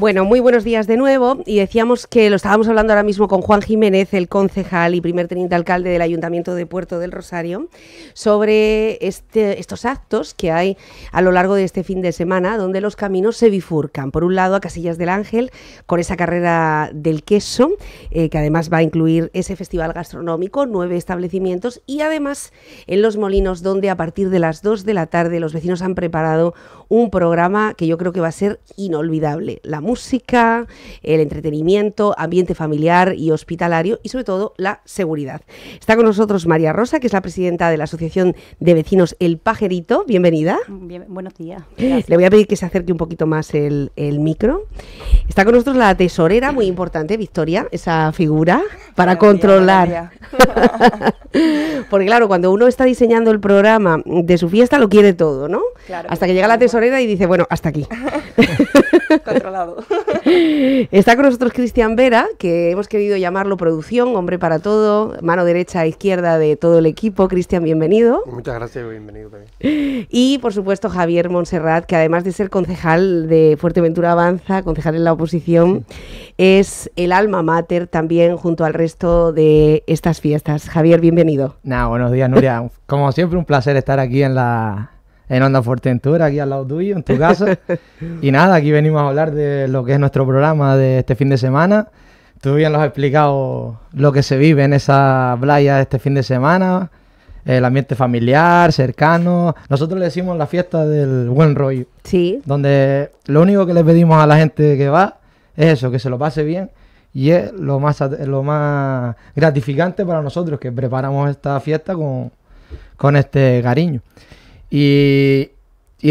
Bueno, muy buenos días de nuevo. Y decíamos que lo estábamos hablando ahora mismo con Juan Jiménez, el concejal y primer teniente alcalde del Ayuntamiento de Puerto del Rosario, sobre este, estos actos que hay a lo largo de este fin de semana, donde los caminos se bifurcan. Por un lado, a Casillas del Ángel, con esa carrera del queso, eh, que además va a incluir ese festival gastronómico, nueve establecimientos, y además en Los Molinos, donde a partir de las dos de la tarde los vecinos han preparado un programa que yo creo que va a ser inolvidable. La música, el entretenimiento, ambiente familiar y hospitalario y sobre todo la seguridad. Está con nosotros María Rosa, que es la presidenta de la Asociación de Vecinos El Pajerito. Bienvenida. buenos días. Le voy a pedir que se acerque un poquito más el, micro. Está con nosotros la tesorera, muy importante, Victoria, esa figura, para controlar. Porque claro, cuando uno está diseñando el programa de su fiesta, lo quiere todo, ¿no? hasta que llega la tesorera y dice, bueno, hasta aquí. Controlado. Está con nosotros Cristian Vera, que hemos querido llamarlo producción, hombre para todo, mano derecha e izquierda de todo el equipo. Cristian, bienvenido. Muchas gracias bienvenido también. Y por supuesto Javier Montserrat, que además de ser concejal de Fuerteventura Avanza, concejal en la oposición, es el alma mater también junto al resto de estas fiestas. Javier, bienvenido. Nada, buenos días, Nuria. Como siempre, un placer estar aquí en la en Onda Fortentura, aquí al lado tuyo, en tu casa. y nada, aquí venimos a hablar de lo que es nuestro programa de este fin de semana. Tú bien nos has explicado lo que se vive en esa playa este fin de semana, el ambiente familiar, cercano. Nosotros le decimos la fiesta del buen rollo. Sí. Donde lo único que le pedimos a la gente que va es eso, que se lo pase bien. Y es lo más, lo más gratificante para nosotros que preparamos esta fiesta con, con este cariño. Y,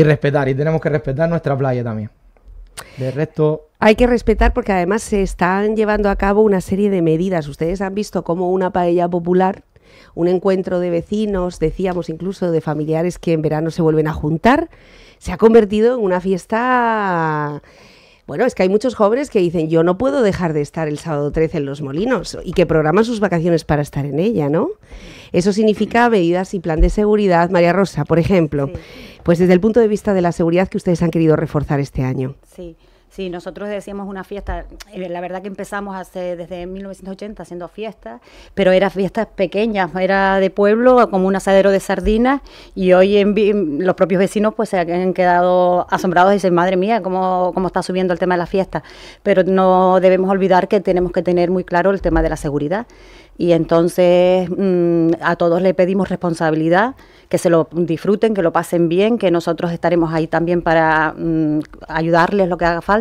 respetar, y tenemos que respetar nuestra playa también. De resto. Hay que respetar porque además se están llevando a cabo una serie de medidas. Ustedes han visto como una paella popular, un encuentro de vecinos, decíamos incluso de familiares que en verano se vuelven a juntar, se ha convertido en una fiesta bueno, es que hay muchos jóvenes que dicen, yo no puedo dejar de estar el sábado 13 en Los Molinos y que programan sus vacaciones para estar en ella, ¿no? Eso significa medidas y plan de seguridad, María Rosa, por ejemplo. Pues desde el punto de vista de la seguridad que ustedes han querido reforzar este año. Sí. Sí, nosotros decíamos una fiesta, eh, la verdad que empezamos hace desde 1980 haciendo fiestas, pero eran fiestas pequeñas, era de pueblo, como un asadero de sardinas, y hoy en, los propios vecinos pues se han quedado asombrados y dicen, madre mía, cómo, está subiendo el tema de la fiesta. Pero no debemos olvidar que tenemos que tener muy claro el tema de la seguridad y entonces mm, a todos le pedimos responsabilidad, que se lo disfruten, que lo pasen bien, que nosotros estaremos ahí también para mm, ayudarles lo que haga falta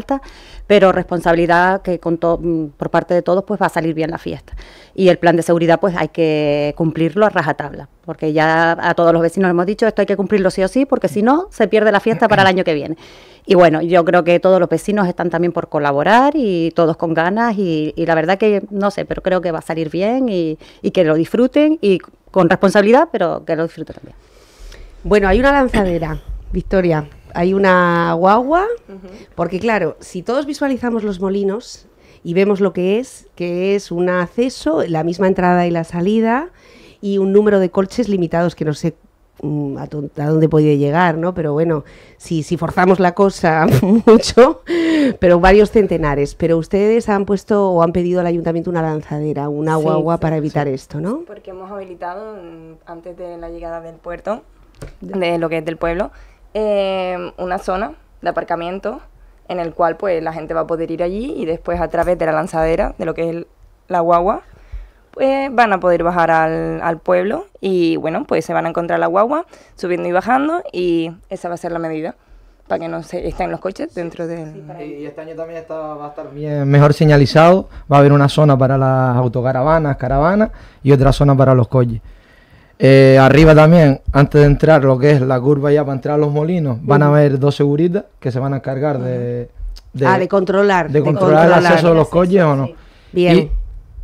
pero responsabilidad que con mm, por parte de todos pues va a salir bien la fiesta. Y el plan de seguridad pues hay que cumplirlo a rajatabla, porque ya a todos los vecinos hemos dicho esto hay que cumplirlo sí o sí, porque si no se pierde la fiesta para el año que viene. Y bueno, yo creo que todos los vecinos están también por colaborar y todos con ganas y, la verdad que no sé, pero creo que va a salir bien y, y que lo disfruten y con responsabilidad, pero que lo disfruten también. Bueno, hay una lanzadera, Victoria, hay una guagua, porque claro, si todos visualizamos los molinos y vemos lo que es, que es un acceso, la misma entrada y la salida, y un número de coches limitados que no sé mm, a, dónde puede llegar, ¿no? Pero bueno, si, forzamos la cosa mucho, pero varios centenares. Pero ustedes han puesto o han pedido al ayuntamiento una lanzadera, una guagua para evitar esto, ¿no? Porque hemos habilitado mm, antes de la llegada del puerto, de lo que es del pueblo, Em, una zona de aparcamiento en el cual pues la gente va a poder ir allí y después a través de la lanzadera, de lo que es la guagua, pues van a poder bajar al, pueblo y bueno, pues se van a encontrar la guagua subiendo y bajando y esa va a ser la medida para que no se estén los coches dentro de... y este año también va a estar mejor señalizado, va a haber una zona para las autocaravanas, caravanas y otra zona para los coches. Eh, arriba también, antes de entrar, lo que es la curva ya para entrar a los molinos, van a haber dos seguritas que se van a encargar de, de, ah, controlar, de controlar, el acceso de los coches o no. Bien.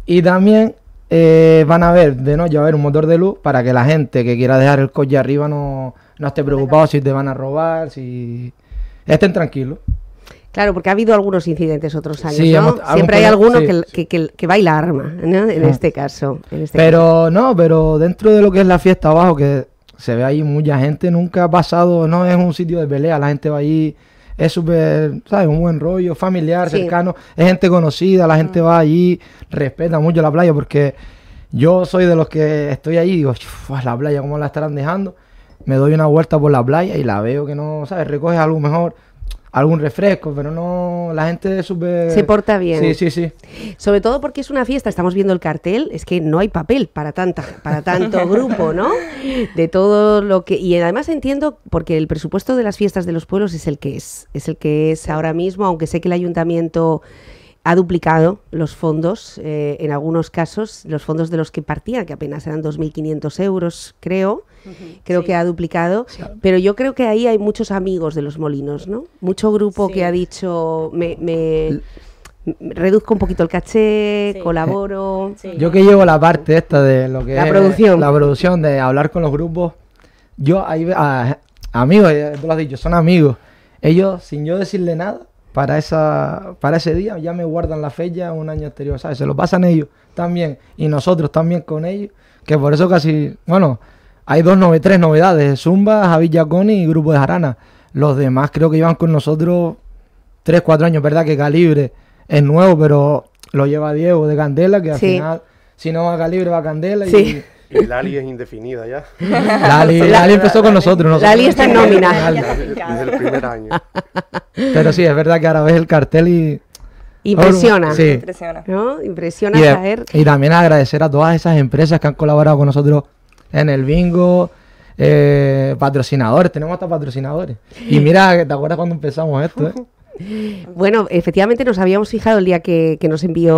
Y, también eh, van a haber de no, haber un motor de luz para que la gente que quiera dejar el coche arriba no, no esté preocupado si te van a robar, si estén tranquilos. Claro, porque ha habido algunos incidentes otros años, ¿no? Siempre hay alguno que, que, baila arma, ¿no? En mm. este caso. En este pero no, pero dentro de lo que es la fiesta abajo, que se ve ahí mucha gente, nunca ha pasado, no es un sitio de pelea, la gente va ahí, es súper, ¿sabes? Un buen rollo, familiar, cercano, es gente conocida, la gente mm. va allí, respeta mucho la playa, porque yo soy de los que estoy ahí y digo, la playa, ¿cómo la estarán dejando? Me doy una vuelta por la playa y la veo que no, ¿sabes? Recoges algo mejor algún refresco, pero no, la gente sube... Se porta bien. Sí, sí, sí. Sobre todo porque es una fiesta, estamos viendo el cartel, es que no hay papel para, tanta, para tanto grupo, ¿no? De todo lo que... Y además entiendo, porque el presupuesto de las fiestas de los pueblos es el que es, es el que es ahora mismo, aunque sé que el ayuntamiento ha duplicado los fondos, eh, en algunos casos, los fondos de los que partía, que apenas eran 2.500 euros, creo. creo que ha duplicado. Pero yo creo que ahí hay muchos amigos de los molinos, ¿no? Mucho grupo que ha dicho, me, reduzco un poquito el caché, colaboro. Yo que llevo la parte esta de lo que la producción. la producción, de hablar con los grupos, yo ahí, a, amigos, eh, tú lo has dicho, son amigos. Ellos, sin yo decirle nada, para, esa, para ese día, ya me guardan la fecha un año anterior, ¿sabes? Se lo pasan ellos también y nosotros también con ellos, que por eso casi, bueno, hay dos, tres novedades, Zumba, Javi Giaconi y Grupo de Jarana. Los demás creo que llevan con nosotros tres, cuatro años, ¿verdad? Que Calibre es nuevo, pero lo lleva Diego de Candela, que al final, si no va Calibre, va Candela y y Lali es indefinida ya. Lali, empezó con nosotros. nosotros. Lali está en nómina. Desde el primer año. Pero sí, es verdad que ahora ves el cartel y... Impresiona. Sí. Impresiona. Impresiona y, también agradecer a todas esas empresas que han colaborado con nosotros en el bingo, eh, patrocinadores, tenemos hasta patrocinadores. Y mira, ¿te acuerdas cuando empezamos esto? Eh? Bueno, efectivamente nos habíamos fijado el día que nos envió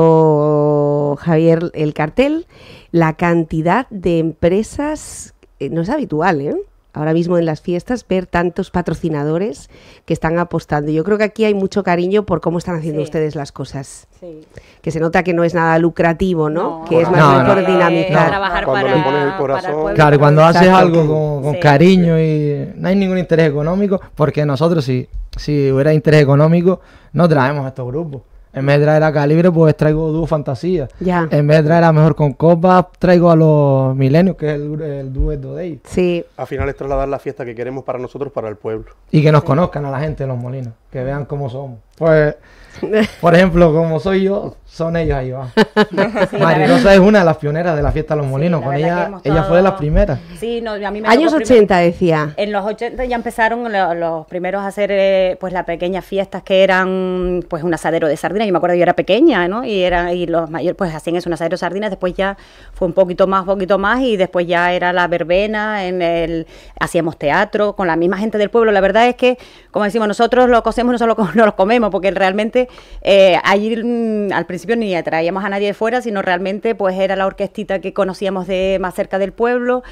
Javier, el cartel, la cantidad de empresas, eh, no es habitual, ¿eh? ahora mismo en las fiestas ver tantos patrocinadores que están apostando. Yo creo que aquí hay mucho cariño por cómo están haciendo ustedes las cosas. Que se nota que no es nada lucrativo, ¿no? que es más por dinamizar. cuando claro, cuando haces algo con, cariño y no hay ningún interés económico, porque nosotros si, si hubiera interés económico, no traemos a estos grupos. En vez de traer a Calibre, pues traigo dúo Fantasía. Ya. En vez de traer a Mejor con Copa, traigo a los Milenios, que es el, el dueto de ellos. Sí. Al final es trasladar la fiesta que queremos para nosotros, para el pueblo. Y que nos conozcan a la gente de los molinos, que vean cómo somos. Pues Por ejemplo, como soy yo, son ellos ahí va. Rosa es una de las pioneras de la fiesta de los molinos. ella, ella fue de las primeras. Sí, a mí me Años 80 decía. En los 80 ya empezaron los, primeros a hacer eh, pues las pequeñas fiestas que eran pues un asadero de sardinas. Yo me acuerdo yo era pequeña, ¿no? Y eran y los mayores pues hacían eso, un asadero de sardinas, después ya fue un poquito más, poquito más, y después ya era la verbena, en el hacíamos teatro, con la misma gente del pueblo. La verdad es que, como decimos, nosotros lo cocemos, no solo no lo comemos, porque realmente eh, allí mm, al principio ni atraíamos a nadie de fuera, sino realmente pues era la orquestita que conocíamos de más cerca del pueblo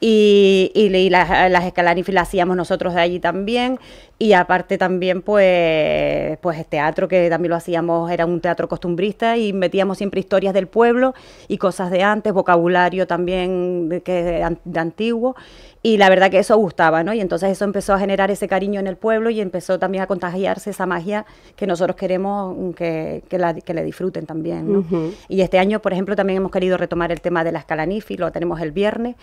y, las, las las hacíamos nosotros de allí también y aparte también pues, pues el este teatro que también lo hacíamos era un teatro costumbrista y metíamos siempre historias del pueblo y cosas de antes, vocabulario también de, que, de antiguo y la verdad que eso gustaba, ¿no? Y entonces eso empezó a generar ese cariño en el pueblo y empezó también a contagiarse esa magia que nosotros queremos que, que, le disfruten también, ¿no? Y este año, por ejemplo, también hemos querido retomar el tema de la escalanifi, lo tenemos el viernes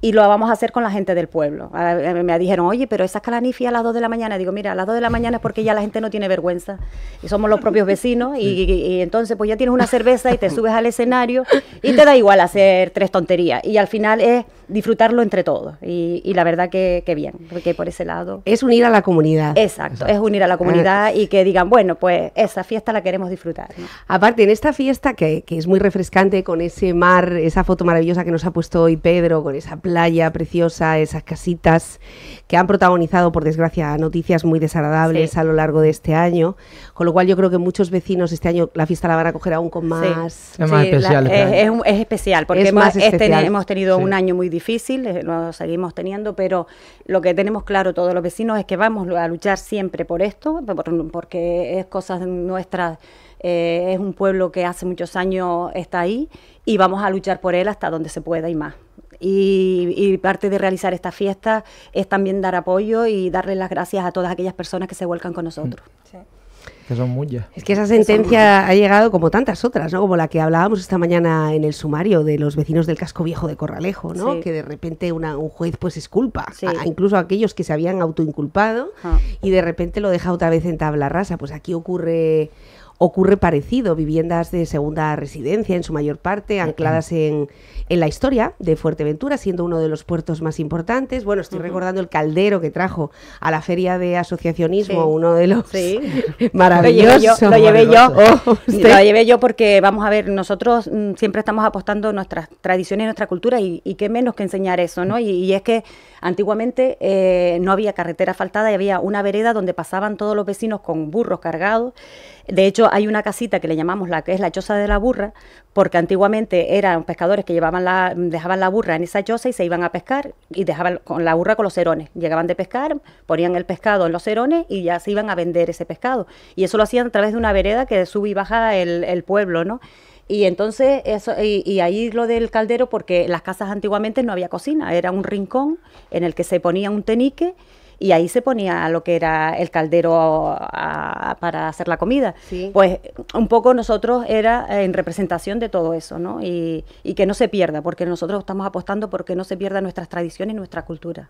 y lo vamos a hacer con la gente del pueblo. me dijeron, oye, pero esas calanifias a las 2 de la mañana. Digo, mira, a las 2 de la mañana es porque ya la gente no tiene vergüenza. Y somos los propios vecinos. Y, entonces, pues ya tienes una cerveza y te subes al escenario y te da igual hacer tres tonterías. Y al final es disfrutarlo entre todos. Y, la verdad que, bien, porque por ese lado. Es unir a la comunidad. Exacto, es unir a la comunidad ah, y que digan, bueno, pues esa fiesta la queremos disfrutar. Aparte, en esta fiesta que es muy refrescante con ese mar, esa foto maravillosa que nos ha puesto hoy Pedro, con esa playa preciosa, esas casitas que han protagonizado, por desgracia, noticias muy desagradables a lo largo de este año. Con lo cual yo creo que muchos vecinos este año la fiesta la van a coger aún con más... Es especial. porque este hemos, tenido un año muy difícil, eh, lo seguimos teniendo, pero lo que tenemos claro todos los vecinos es que vamos a luchar siempre por esto, porque es cosas nuestras... Eh, es un pueblo que hace muchos años está ahí y vamos a luchar por él hasta donde se pueda y más. Y, parte de realizar esta fiesta es también dar apoyo y darle las gracias a todas aquellas personas que se vuelcan con nosotros. Mm. Que son muchas. Es que esa sentencia ha llegado como tantas otras, ¿no? Como la que hablábamos esta mañana en el sumario de los vecinos del casco viejo de Corralejo, ¿no? Que de repente un juez pues esculpa incluso a aquellos que se habían autoinculpado y de repente lo deja otra vez en tabla rasa. Pues aquí ocurre ocurre parecido, viviendas de segunda residencia en su mayor parte, ancladas en, en la historia de Fuerteventura, siendo uno de los puertos más importantes. Bueno, estoy recordando el caldero que trajo a la feria de asociacionismo, uno de los maravillosos. Lo llevé yo, oh, lo llevé yo. porque, vamos a ver, nosotros mm, siempre estamos apostando nuestras tradiciones, nuestra cultura y, qué menos que enseñar eso, ¿no? Y, es que antiguamente eh, no había carretera faltada y había una vereda donde pasaban todos los vecinos con burros cargados de hecho, hay una casita que le llamamos la que es la choza de la burra, porque antiguamente eran pescadores que llevaban la, dejaban la burra en esa choza y se iban a pescar y dejaban con la burra con los cerones. Llegaban de pescar, ponían el pescado en los cerones y ya se iban a vender ese pescado. Y eso lo hacían a través de una vereda que sube y baja el, pueblo, ¿no? Y entonces, eso, y, ahí lo del caldero, porque las casas antiguamente no había cocina, era un rincón en el que se ponía un tenique y ahí se ponía lo que era el caldero para hacer la comida. Pues un poco nosotros era eh, en representación de todo eso, ¿no? Y, y que no se pierda, porque nosotros estamos apostando porque no se pierdan nuestras tradiciones, y nuestra cultura.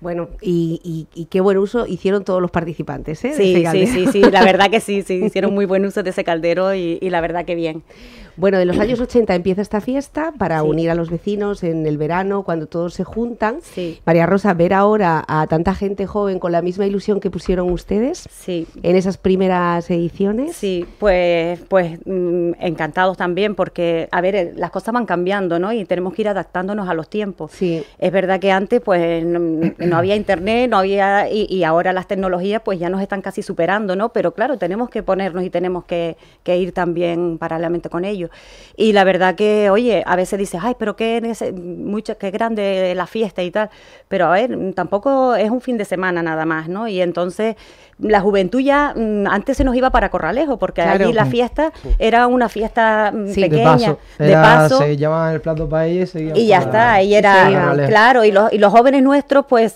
Bueno, y, qué buen uso hicieron todos los participantes, ¿eh? Sí, sí, sí, la verdad que sí, sí, hicieron muy buen uso de ese caldero y, la verdad que bien. Bueno, de los años 80 empieza esta fiesta para unir a los vecinos en el verano, cuando todos se juntan. María Rosa, ver ahora a tanta gente joven con la misma ilusión que pusieron ustedes sí. en esas primeras ediciones. Sí, pues, pues mm, encantados también, porque, a ver, eh, las cosas van cambiando, ¿no? Y tenemos que ir adaptándonos a los tiempos. Sí. Es verdad que antes, pues no había internet, no había, y, ahora las tecnologías pues ya nos están casi superando, ¿no? Pero claro, tenemos que ponernos y tenemos que, que ir también paralelamente con ello. Y la verdad que, oye, a veces dices, ay, pero qué, mucha, qué grande la fiesta y tal, pero a ver, tampoco es un fin de semana nada más, ¿no? Y entonces la juventud ya mm, antes se nos iba para Corralejo, porque allí la mm. fiesta era una fiesta mm, pequeña, de paso. Se llamaban el plato país y, y ya está, ahí era, claro, y los, jóvenes nuestros pues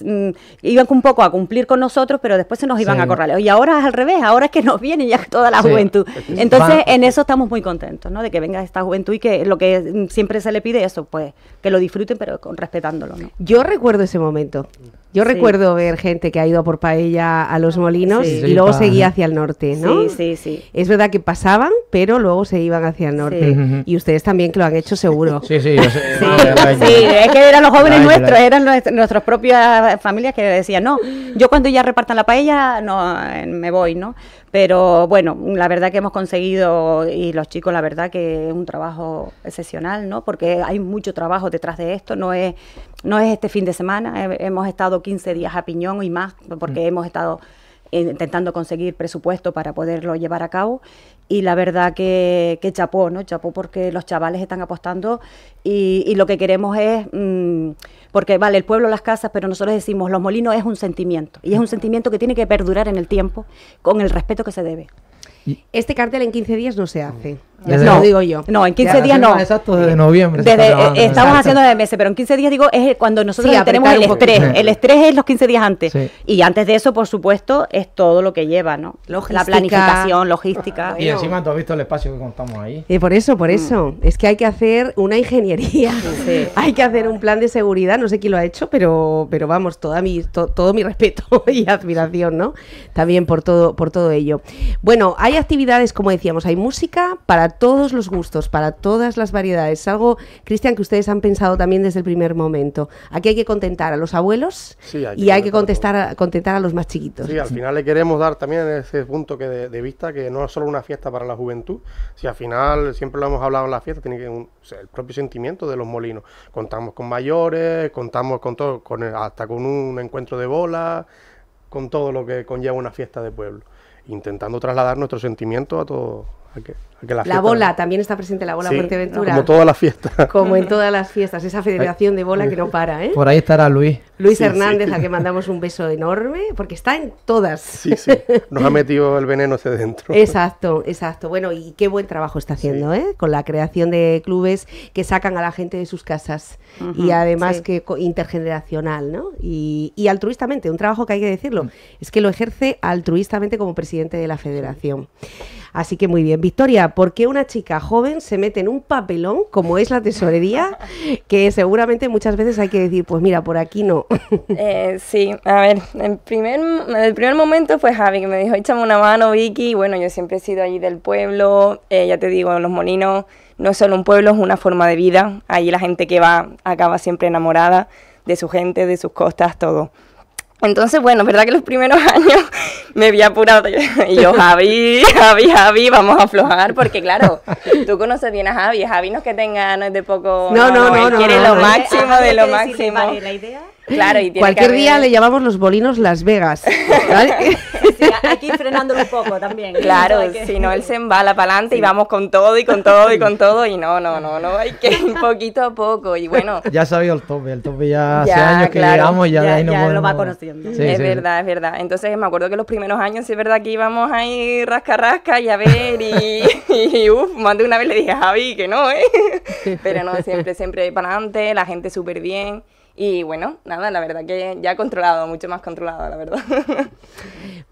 iban un poco a cumplir con nosotros, pero después se nos iban a Corralejo. Y ahora es al revés, ahora es que nos viene ya toda la juventud. Entonces, en eso estamos muy contentos, ¿no? De que venga esta juventud y que lo que siempre se le pide eso, pues que lo disfruten, pero con, respetándolo, ¿no? Yo recuerdo ese momento. Yo recuerdo ver gente que ha ido por paella a los ah, molinos y luego seguía hacia el norte, ¿no? Sí, sí, sí. Es verdad que pasaban, pero luego se iban hacia el norte. Y ustedes también que lo han hecho seguro. Sí, sí, yo sí. es que eran los jóvenes nuestros, eran nuestras propias familias que decían, no, yo cuando ya repartan la paella, no, eh, me voy, ¿no? Pero bueno, la verdad que hemos conseguido, y los chicos, la verdad que es un trabajo excepcional, ¿no? Porque hay mucho trabajo detrás de esto, no es, no es este fin de semana, hemos estado 15 días a piñón y más, porque mm. hemos estado intentando conseguir presupuesto para poderlo llevar a cabo y la verdad que, chapó, ¿no? Chapó porque los chavales están apostando y, lo que queremos es, mm, porque vale, el pueblo, las casas, pero nosotros decimos, los molinos es un sentimiento y es un sentimiento que tiene que perdurar en el tiempo con el respeto que se debe. Este cartel en 15 días no se hace no, digo yo. No, en 15 días no. Exacto, desde noviembre. Eh, estamos haciendo desde mes pero en 15 días digo es cuando nosotros tenemos el estrés. El estrés es los 15 días antes. Y antes de eso, por supuesto, es todo lo que lleva, ¿no? La planificación, logística. Y encima tú has visto el espacio que contamos ahí. Y eh, por eso, por eso. Mm. Es que hay que hacer una ingeniería. hay que hacer un plan de seguridad. No sé quién lo ha hecho, pero, pero vamos, toda mi, todo mi respeto y admiración, ¿no? También por todo, por todo ello. Bueno, hay actividades, como decíamos, hay música para todos los gustos, para todas las variedades. Es algo, Cristian, que ustedes han pensado también desde el primer momento. Aquí hay que contentar a los abuelos y hay que contestar contentar a los más chiquitos. Sí, al final le queremos dar también ese punto que de, vista que no es solo una fiesta para la juventud, si al final siempre lo hemos hablado en la fiesta, tiene que un, el propio sentimiento de los molinos. Contamos con mayores, contamos con todo, con, hasta con un encuentro de bola, con todo lo que conlleva una fiesta de pueblo intentando trasladar nuestro sentimiento a todos la, bola, también está presente la bola Fuerteventura. Como todas las fiestas. Como en todas las fiestas, esa federación de bola que no para. ¿eh? Por ahí estará Luis. Luis Hernández, A que mandamos un beso enorme, porque está en todas. Sí, sí, nos ha metido el veneno hacia dentro. Exacto, exacto. Bueno, y qué buen trabajo está haciendo, ¿eh? Con la creación de clubes que sacan a la gente de sus casas y además que intergeneracional, ¿no? Y, y altruistamente, un trabajo que hay que decirlo, es que lo ejerce altruistamente como presidente de la federación. Así que muy bien. Victoria, ¿por qué una chica joven se mete en un papelón como es la tesorería? que seguramente muchas veces hay que decir, pues mira, por aquí no. Eh, sí, a ver, en primer, el primer momento fue Javi que me dijo, échame una mano, Vicky. Bueno, yo siempre he sido allí del pueblo, eh, ya te digo, los molinos no es solo un pueblo, es una forma de vida. Allí la gente que va acaba siempre enamorada de su gente, de sus costas, todo. Entonces, bueno, es verdad que los primeros años me vi apurado y yo, Javi, Javi, Javi, vamos a aflojar, porque claro, tú conoces bien a Javi, Javi no es que tenga, no es de poco, no, no, no, quiere lo máximo de lo máximo. la idea Claro, y Cualquier día le llamamos los bolinos Las Vegas. ¿vale? aquí frenándolo un poco también. ¿eh? Claro, si no, él se embala para adelante y vamos con todo y con todo y con todo. Y no, no, no, no, hay que ir poquito a poco. Y bueno. Ya sabía el tope, el tope ya, hace años que llegamos, ya, ya, de ahí lo va conociendo. es verdad, es verdad. Entonces me acuerdo que los primeros años, sí es verdad que íbamos ahí rasca rasca y a ver. Y, uff, más de una vez le dije a Javi que no, ¿eh? Pero no, siempre, siempre para adelante, la gente súper bien. Y bueno, nada, la verdad que ya controlado, mucho más controlado, la verdad.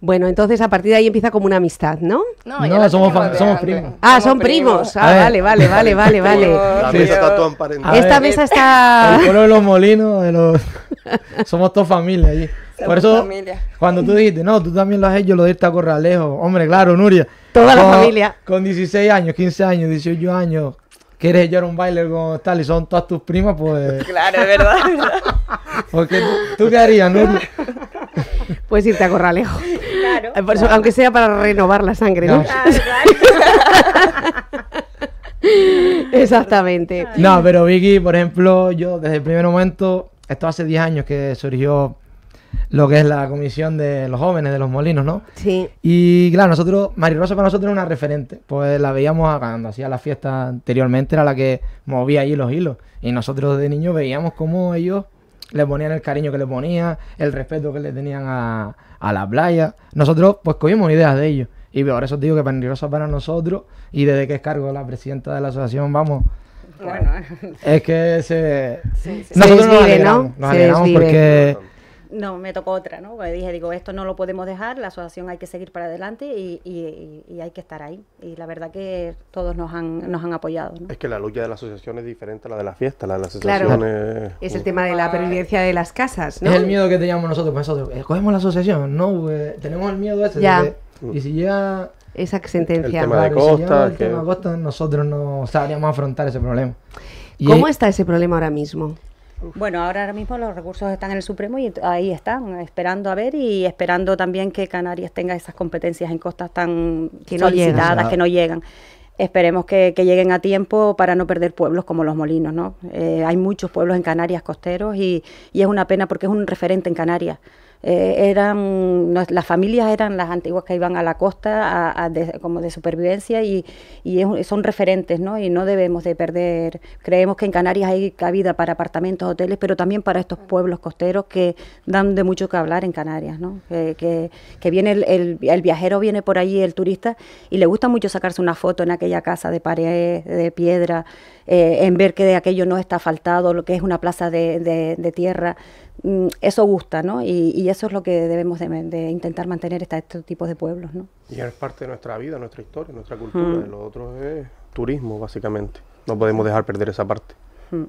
Bueno, entonces a partir de ahí empieza como una amistad, ¿no? No, ah, somos, primos. Ah, son primos. Ah, vale, vale, vale, vale, vale. La mesa está toda Esta mesa está. El pueblo de los molinos, de los. somos toda familia allí. Por eso, cuando tú dijiste, no, tú también lo has hecho, lo de a Corralejo. Hombre, claro, Nuria. Toda la familia. Con 16 años, 15 años, 18 años, quieres llorar un baile con tal y son todas tus primas, pues. Claro, es verdad. Porque tú qué harías, ¿no? Puedes irte a Corralejo. Eh, claro. Aunque sea para renovar la sangre, ¿no? Exactamente. No, pero Vicky, por ejemplo, yo desde el primer momento, esto hace 10 años que surgió lo que es la comisión de los jóvenes, de los molinos, ¿no? Sí. Y claro, nosotros, Mari Rosa para nosotros era una referente, pues la veíamos cuando hacía la fiesta anteriormente, era la que movía ahí los hilos. Y nosotros de niños veíamos cómo ellos le ponían el cariño que le ponían, el respeto que le tenían a, a la playa. Nosotros pues cogimos ideas de ellos. Y por eso digo que Mari Rosa para nosotros, y desde que es cargo la presidenta de la asociación, vamos, bueno. Es que se... Sí, sí. Nosotros nos alegramos, ¿no? nos porque no, me tocó otra, ¿no? Porque dije, digo, esto no lo podemos dejar, la asociación hay que seguir para adelante y, hay que estar ahí. Y la verdad que todos nos han, nos han apoyado. Es que la lucha de la asociación es diferente a la de la fiesta, la de la asociación claro. es... el tema de la pervivencia de las casas, ¿no? Es el miedo que teníamos nosotros, pues eso, eh, cogemos la asociación, no, eh, tenemos el miedo ese. y si llega... Esa sentencia. El tema de costa, el tema nosotros no sabríamos afrontar ese problema. ¿Cómo está ese problema ahora mismo? Bueno, ahora, mismo los recursos están en el Supremo y ahí están, esperando a ver y esperando también que Canarias tenga esas competencias en costas tan solicitadas que no llegan. Esperemos que, lleguen a tiempo para no perder pueblos como los molinos, ¿no? Eh, hay muchos pueblos en Canarias costeros y es una pena porque es un referente en Canarias. Eh, eran Las familias eran las antiguas que iban a la costa como de supervivencia y, son referentes, ¿no? Y no debemos de perder. Creemos que en Canarias hay cabida para apartamentos, hoteles, pero también para estos pueblos costeros que dan de mucho que hablar en Canarias, ¿no? Que, viene el, viajero, viene por allí, el turista, y le gusta mucho sacarse una foto en aquella casa de pared, de piedra, eh, en ver que de aquello no está faltado, lo que es una plaza de, de, de tierra Mm, eso gusta, ¿no? Y, eso es lo que debemos de, intentar mantener está estos tipos de pueblos, ¿no? Y es parte de nuestra vida, nuestra historia, nuestra cultura. Mm. Lo otro es turismo, básicamente. No podemos dejar perder esa parte. Mm.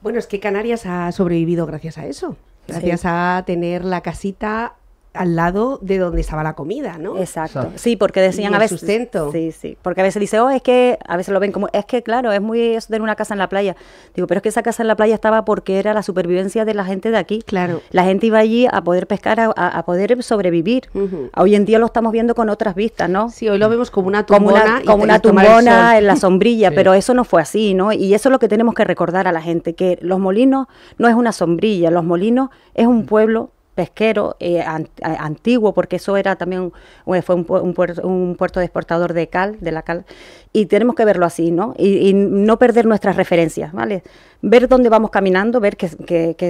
Bueno, es que Canarias ha sobrevivido gracias a eso. Gracias a tener la casita al lado de donde estaba la comida, ¿no? Exacto. Sí, porque decían a veces. Sustento. Sí, sí. Porque a veces dice, oh, es que a veces lo ven como, es que claro, es muy eso tener una casa en la playa. Digo, pero es que esa casa en la playa estaba porque era la supervivencia de la gente de aquí. Claro. La gente iba allí a poder pescar, a, poder sobrevivir. Hoy en día lo estamos viendo con otras vistas, ¿no? Sí, hoy lo vemos como una tumbona. Como una, una tumbona en la sombrilla, pero eso no fue así, ¿no? Y eso es lo que tenemos que recordar a la gente, que los molinos no es una sombrilla, los molinos es un pueblo pesquero eh, antiguo, porque eso era también eh, fue un, puerto, un puerto de exportador de cal, de la cal, y tenemos que verlo así, ¿no? Y, no perder nuestras referencias, ¿vale? Ver dónde vamos caminando, ver que,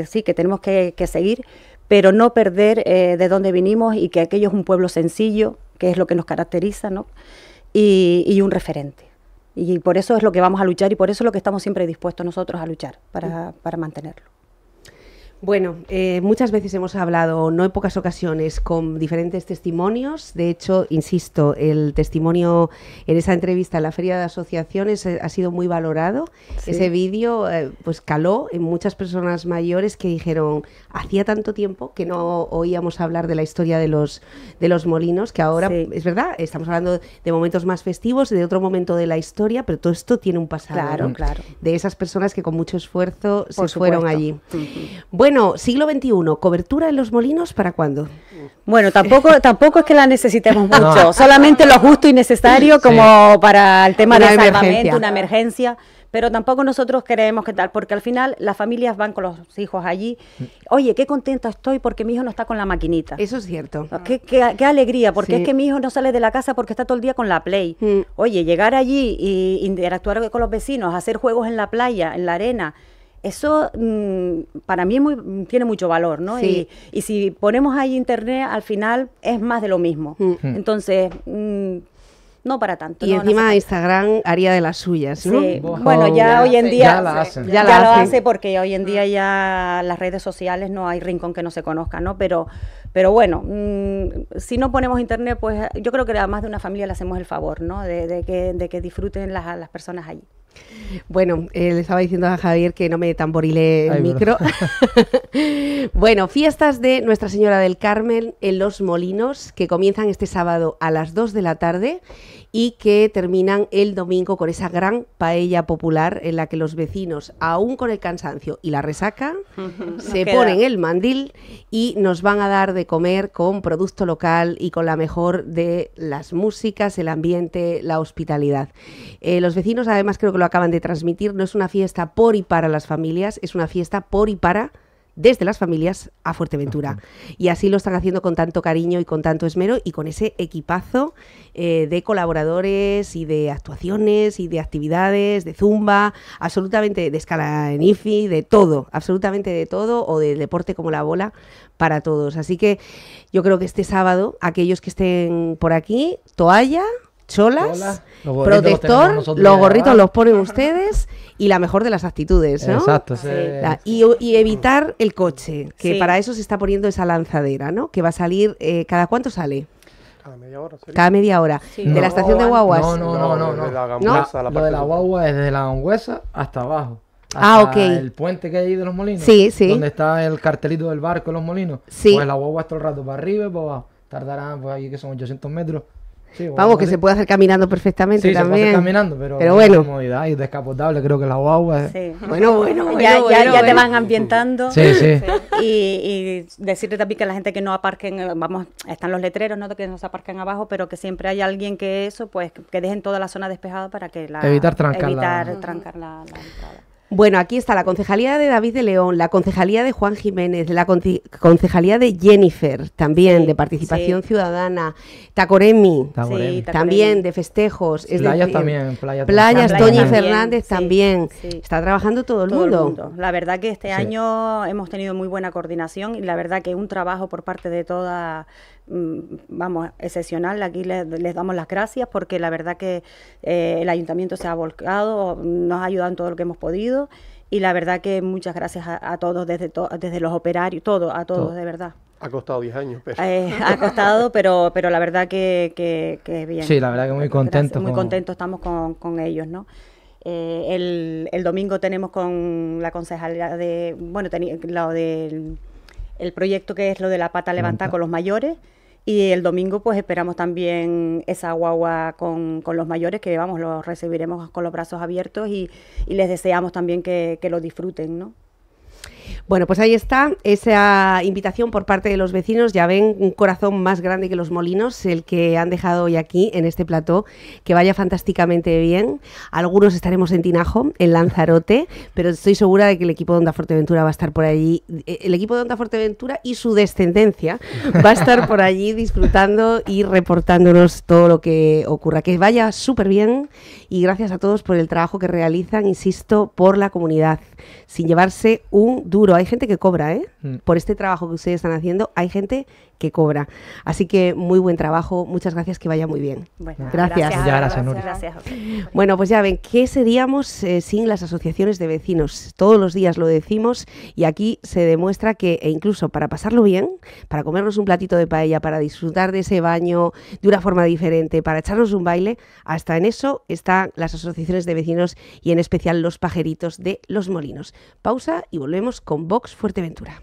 sí, que tenemos que, seguir, pero no perder eh, de dónde vinimos y que aquello es un pueblo sencillo, que es lo que nos caracteriza, ¿no? y, un referente. Y por eso es lo que vamos a luchar y por eso es lo que estamos siempre dispuestos nosotros a luchar, para mantenerlo. Bueno, eh, muchas veces hemos hablado, no en pocas ocasiones, con diferentes testimonios. De hecho, insisto, el testimonio en esa entrevista en la Feria de Asociaciones eh, ha sido muy valorado. Ese vídeo eh, pues caló en muchas personas mayores que dijeron, hacía tanto tiempo que no oíamos hablar de la historia de los, de los molinos, que ahora, es verdad, estamos hablando de momentos más festivos, de otro momento de la historia, pero todo esto tiene un pasado. Claro, claro. De esas personas que con mucho esfuerzo se fueron allí. Bueno, bueno, siglo XXI, cobertura en los molinos, ¿para cuándo? Bueno, tampoco, tampoco es que la necesitemos mucho, solamente lo justo y necesario como para el tema de salvamento, una emergencia, pero tampoco nosotros queremos que tal, porque al final las familias van con los hijos allí. Mm. Oye, qué contenta estoy porque mi hijo no está con la maquinita. Eso es cierto. Ah, qué, alegría, porque es que mi hijo no sale de la casa porque está todo el día con la play. Mm. Oye, llegar allí e interactuar con los vecinos, hacer juegos en la playa, en la arena eso mm, para mí tiene mucho valor, ¿no? Y, si ponemos ahí internet, al final es más de lo mismo. Mm. Mm. Entonces, no para tanto. Y encima Instagram haría de las suyas, ¿no? Sí. Bueno, ya, hoy en día ya, la hace. ya, lo hace porque hoy en día ya las redes sociales no hay rincón que no se conozca, ¿no? Pero, pero bueno, si no ponemos internet, pues yo creo que además de una familia le hacemos el favor, ¿no? De, que, disfruten las, las personas ahí. Bueno, eh, le estaba diciendo a Javier que no me tamborile el micro. bueno, fiestas de Nuestra Señora del Carmen en Los Molinos, que comienzan este sábado a las 2 de la tarde y que terminan el domingo con esa gran paella popular en la que los vecinos, aún con el cansancio y la resaca, se ponen el mandil y nos van a dar de comer con producto local y con la mejor de las músicas, el ambiente, la hospitalidad. Eh, los vecinos, además, creo que lo acaban de transmitir, no es una fiesta por y para las familias, es una fiesta por y para desde las familias a Fuerteventura. Y así lo están haciendo con tanto cariño y con tanto esmero y con ese equipazo eh, de colaboradores y de actuaciones y de actividades, de zumba, absolutamente de escala en IFI, de todo, absolutamente de todo o de deporte como la bola para todos. Así que yo creo que este sábado, aquellos que estén por aquí, toalla, cholas, protector, los, gorritos los ponen ustedes y la mejor de las actitudes, Exacto, sí. y, evitar el coche, que para eso se está poniendo esa lanzadera, ¿no? Que va a salir, eh, ¿cada cuánto sale? Cada media hora. Cada media hora. De la estación de guaguas. No, no, no, no. no, de la de la guagua es desde la Gangüesa hasta abajo. ah, ok. El puente que hay ahí de los molinos. Sí, sí. Donde está el cartelito del barco de los molinos. Sí. Pues la guagua está el rato para arriba y para abajo. Tardarán, pues ahí que son 800 metros Vamos, que se puede hacer caminando perfectamente sí, también. Se puede caminando, pero, pero bueno. comodidad y descapotable, creo que la guagua. Eh. Sí. Bueno, bueno, ya, te van ambientando. Sí, sí. Y, y, decirte también que la gente que no aparquen, eh, vamos, están los letreros, ¿no? Que no se aparquen abajo, pero que siempre hay alguien que eso, pues que dejen toda la zona despejada para que la. Evitar trancar, evitar la entrada. Bueno, aquí está la concejalía de David de León, la concejalía de Juan Jiménez, la concejalía de Jennifer, también de Participación Ciudadana, Tacoremi, también de festejos. playas también, playas, playas Fernández también. Está trabajando todo, el, mundo. La verdad que este año hemos tenido muy buena coordinación y la verdad que un trabajo por parte de toda Mm, vamos, excepcional. Aquí les, damos las gracias porque la verdad que eh, el ayuntamiento se ha volcado, nos ha ayudado en todo lo que hemos podido y la verdad que muchas gracias a, todos, desde, desde los operarios, todo, a todos, de verdad. Ha costado 10 años, pero... Eh, ha costado, pero, pero la verdad que, es bien. Sí, la verdad que muy contento. Muy contento estamos con, ellos, ¿no? Eh, el, domingo tenemos con la concejalía de... Bueno, lo del el proyecto que es lo de la pata levantada con los mayores. Y el domingo pues esperamos también esa guagua con, los mayores que vamos, los recibiremos con los brazos abiertos y, les deseamos también que, que lo disfruten, ¿no? Bueno, pues ahí está esa invitación por parte de los vecinos. Ya ven, un corazón más grande que los molinos, el que han dejado hoy aquí en este plató, que vaya fantásticamente bien. Algunos estaremos en Tinajo, en Lanzarote, pero estoy segura de que el equipo de Onda Fuerteventura va a estar por allí. Eh, el equipo de Onda Fuerteventura y su descendencia va a estar por allí disfrutando y reportándonos todo lo que ocurra. Que vaya súper bien y gracias a todos por el trabajo que realizan, insisto, por la comunidad, sin llevarse un duro hay gente que cobra, ¿eh? Mm. Por este trabajo que ustedes están haciendo, hay gente que cobra. Así que muy buen trabajo, muchas gracias, que vaya muy bien. gracias. gracias, Bueno, pues ya ven, ¿qué seríamos eh, sin las asociaciones de vecinos? Todos los días lo decimos y aquí se demuestra que e incluso para pasarlo bien, para comernos un platito de paella, para disfrutar de ese baño de una forma diferente, para echarnos un baile, hasta en eso están las asociaciones de vecinos y en especial los pajeritos de Los Molinos. Pausa y volvemos con Vox Fuerteventura.